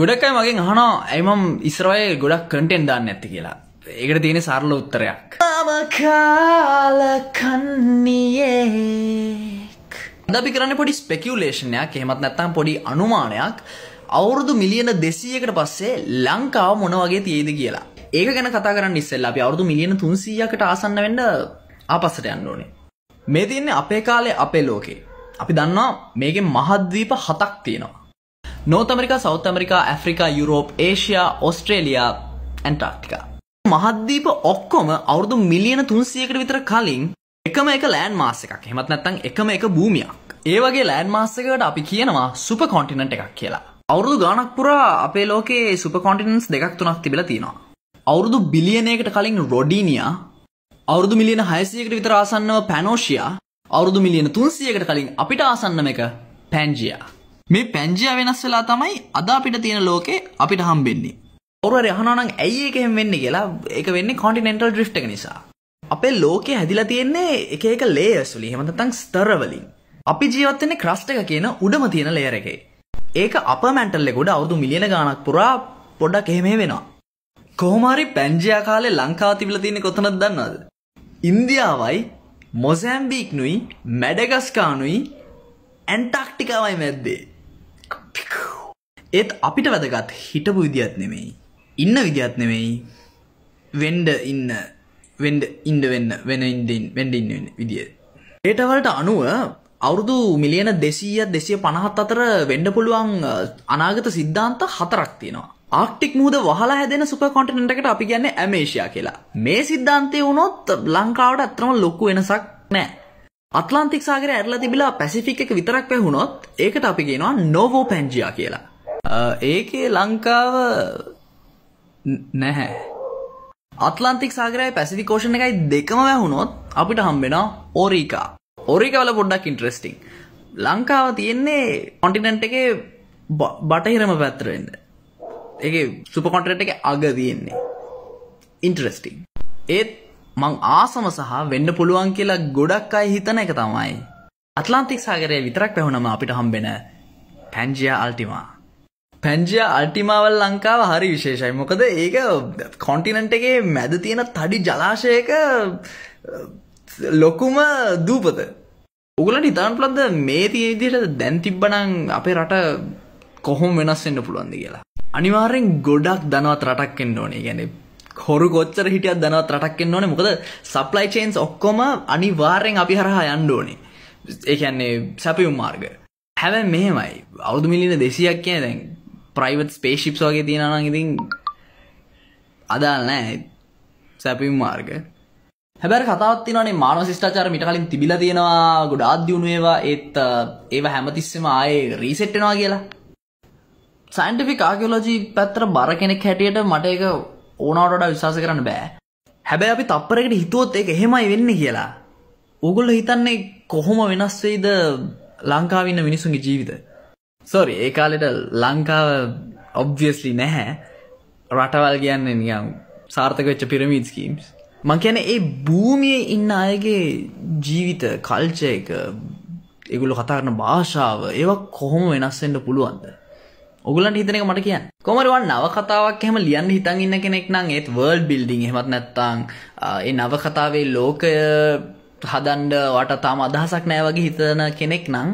ගොඩක්කයි මගේ අහනෝ ඇයිමම් ඉස්රවය ගොඩක් කටෙන් දාන්න ඇති කියලා ඒකට තියෙන සරල උත්තරයක් මමකාල කන්නේෙක් දි කරන්න පොඩි ස්පෙකියුලේෂණයක් හෙමත් නැත්තම් පොඩි අනුමානයක් අවුරුදු මිලියන දෙසීයකට පස්සේ ලංකාව මොන වගේ තියේද කියලා ඒක ගැන කතා කරන්න ඉස්සෙල්ල අපි අවුරුදු මිලියන තුන්සීයකට ආසන්න වෙන්න ආපස්සට යන්න ඕනේ මේ තියන්නේ අපේ කාලේ අපේ ලෝකේ අපි දන්නවා මේක මහද්දීප හතක් තියෙනවා North America South America Africa Europe Asia Australia Antarctica. මහද්දීප ඔක්කොම අවුරුදු මිලියන තුන්සියකට විතර කලින් එකම එක ලෑන් මාස එකක් හෙමත් නැත්තං එකම එක භූමියක් ඒවගේ ලෑන් මාස්සකට අපි කියනවා සුප කොන්ටිනට් එකක් කියලා අවුරුදු ගානක් පුරා අපේ ලෝකේ සුප කොන්ටිනන්ස් දෙකක් තුනක් තිබිලා තියෙනවා අවුරුදු බිලියනයකට කලින් රොඩීනියා අවුරුදු මිලියන හයසයකට විතර ආසන්නව පැනෝෂියා අවුරුදු මිලියන තුන්සියකට කලින් අපිට ආසන්නම එක පැන්ජියා මේ පැන්ජිය වෙනස් වෙලා තමයි අද අපිට තියෙන ලෝකේ අපිට හම්බෙන්නේ. ඔරුවර අහනනම් ඇයි ඒක එහෙම වෙන්නේ කියලා ඒක වෙන්නේ කොන්ටිනෙන්ටල් ඩ්‍රිෆ්ට් එක නිසා. අපේ ලෝකේ හැදිලා තියෙන්නේ එක එක ලේයර්ස් වලින් එහෙම නැත්නම් ස්තර වලින්. අපි ජීවත් වෙන්නේ ක්‍රස්ට් එක කියන උඩම තියෙන ලේයර් එකේ. ඒක අපර් මැන්ටල් එක උඩ අවුරුදු මිලියන ගණක් පුරා පොඩ්ඩක් එහෙම වෙනවා. කොහොමහරි පැන්ජයා කාලේ ලංකාව තිබිලා තියෙන්නේ කොතනද දන්නවද? ඉන්දියාවයි මොසැම්බික්නුයි මැඩගස්කානුයි ඇන්ටාක්ටිකාවයි මැද්දේ. ඒත් අපිට වැදගත් හිටපු විදිත් නෙමෙයි ඉන්න විදිත් නෙමෙයි වෙන්ඩ ඉන්න වෙන්ඩ ඉන්ඩ වෙන්න වෙන ඉන්දින් වැඩින්න විදිිය. ඒටවලට අනුව අවුරුදු මිලියන දෙසීය දෙසිය පණහත් අතර වෙන්ඩ පුළුවන් අනාගත සිද්ධාන්ත හතරක් තියෙනවා. ආක්ටික් මුහද වහලා හැදෙන සුප කොටිනටකට අපි ගැන්න ඇමේෂයා කියලා. මේ සිද්ධාන්තය වුණොත් ලංකාවට ඇත්‍රම ලොක්කු වෙනසක් නෑ. අත්ලාන්තික් සාගරය ඇරලා තිබිලා පැසිෆික් එක විතරක් වැහුණොත් ඒකට අපි කියනවා නොවෝ පැන්ජියා කියලා. ඒකේ ලංකාව නැහැ. අත්ලාන්තික් සාගරයයි පැසිෆිකෝෂණ එකයි දෙකම වැහුණොත් අපිට හම්බෙනවා ඕරීකා. ඕරීකවල පොඩ්ඩක් ඉන්ට්‍රෙස්ටිං. ලංකාව තියෙන්නේ කොන්ටිනන්ට් එකේ බටහිරම පැත්තරෙන්ද. ඒ සුප කොන්ට්‍රට් එක අග තියෙන්නේ. ඉන්ට්‍රෙස්ටිං. ඒත් මං ආසම සහ වෙන්න පුළුවන් කියලා ගොඩක් අයි හිතන එක තමයි. අත්ලාන්තික් සාගරය විතරක් පැහුණම අපිට හම්බෙන පැන්ජිය අල්ටිමා. පැන්ජිය අල්ටිමාවල් ලංකාව හරි විශේෂයි මොකද ඒක කොන්ටිනන්ට එකේ මැද තියෙන තඩි ජලාශයක ලොකුම දූපත. උගලට ඉතාන් පලද්ද මේ තියදිට දැන් තිබ්බනං අපේ රට කොහොම වෙනස්වෙන්න පුළුවන්ද කියලා. අනිවාරෙන් ගොඩක් දනවත් රටක් එන්න ඕනේ ගැනෙ කොරු ගොච්චර හිටියත් දනවත් රටක් එන්න ඕනේ මොකද සප්ලයි චේන්ස් ඔක්කොම අනිවාර්යෙන් අපි හරහා යන්න ඕනේ. ඒ කියන්නේ සැපයුම් මාර්ග. හැබැයි මෙහෙමයි. අවුරුදු මිලියන 200ක් කියන්නේ දැන් ප්‍රයිවට් ස්පේස්ෂිප්ස් වගේ තියනවා නම් ඉතින් අදාළ නැහැ සැපයුම් මාර්ග. හැබැයි කතාවක් තියෙනවානේ මානව ශිෂ්ටාචාර මිට කලින් තිබිලා තියෙනවා ගොඩාක් දියුණු ඒවා ඒත් ඒවා හැමතිස්සෙම ආයේ රීසෙට් වෙනවා කියලා. සයින්ටිෆික් ආකියෝලොජි පැත්තට බර කෙනෙක් හැටියට මට ඒක ඕනවටඩ විශවාස කරන්න බෑ හැබැ අපි තප්පරකට හිතුවොත් එක හෙමයි වෙන්න කියලා උගුල්ල හිතන්නේ කොහොම වෙනස්වෙයිද ලංකාවන්න මිනිසුන්ගේ ජීවිත සොරි ඒකාලෙට ලංකාව ඔබ්වියස්ලි නැහැ රටවල් කියන්නේ නියම් සාර්ථකච්ච පිරමීඩ් කීම්ස් මං කියන ඒ භූමිය ඉන්න අයගේ ජීවිත කල්චය එක එගුලු කතාරන භාෂාව ඒවා කොහොම වෙනස්සෙන්ට පුළුවන්ද ඔගලන්ට හිතනක මට කියන්න කොමරවන් නවකතාවක් එහම ලියන්න හිතන් ඉන්න කෙනෙක් නම් ඒත් වර්ල් බිල්ඩිං හෙමත් නැත්තං ඒ නවකතාවේ ලෝකය හදන්ඩ වට තාම අදහසක් නෑ වගේ හිතන කෙනෙක් නම්